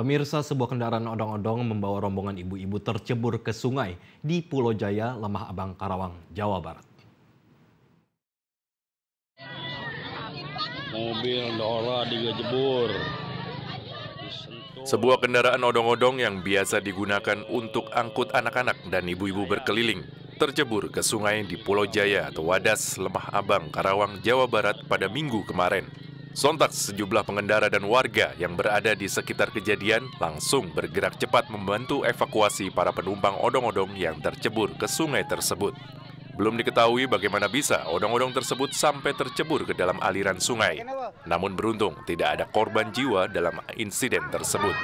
Pemirsa, sebuah kendaraan odong-odong membawa rombongan ibu-ibu tercebur ke sungai di Pulau Jaya, Lemah Abang, Karawang, Jawa Barat. Mobil Dora digejebur. Sebuah kendaraan odong-odong yang biasa digunakan untuk angkut anak-anak dan ibu-ibu berkeliling tercebur ke sungai di Pulau Jaya atau Wadas, Lemah Abang, Karawang, Jawa Barat pada minggu kemarin. Sontak sejumlah pengendara dan warga yang berada di sekitar kejadian langsung bergerak cepat membantu evakuasi para penumpang odong-odong yang tercebur ke sungai tersebut. Belum diketahui bagaimana bisa odong-odong tersebut sampai tercebur ke dalam aliran sungai. Namun beruntung tidak ada korban jiwa dalam insiden tersebut.